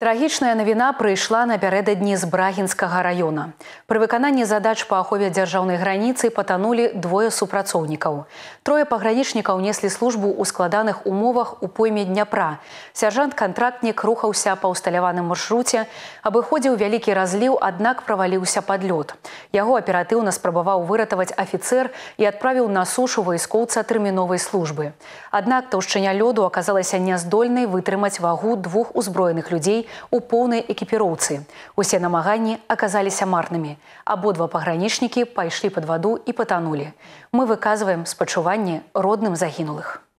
Трагічная навіна прыйшла напярэдадні з брагінскага раёна. Пры выкананні задач па ахове дзяржаўнай граніцы патанулі двое супрацоўнікаў. Трое пагранічнікаў неслі службу ў складаных умовах у пойме дняпра. Сяржант кантрактнік рухаўся па ўсталяваным маршруце, абыходзіў вялікі разліў, аднак праваліўся пад лёд. Яго аператыўна спрабаваў выратаваць афіцэр і адправіў на сушу вайскоўца тэрміновай службы. Аднак таўшчыня лёду аказалася няздольнай вытрымаць вагу двух узброеных людзей у поўнай экіпіроўцы. Усе намаганні аказаліся марнымі. Абодва пагранічнікі пайшлі пад ваду і патанулі. Мы выказваем спачуванне родным загінулых.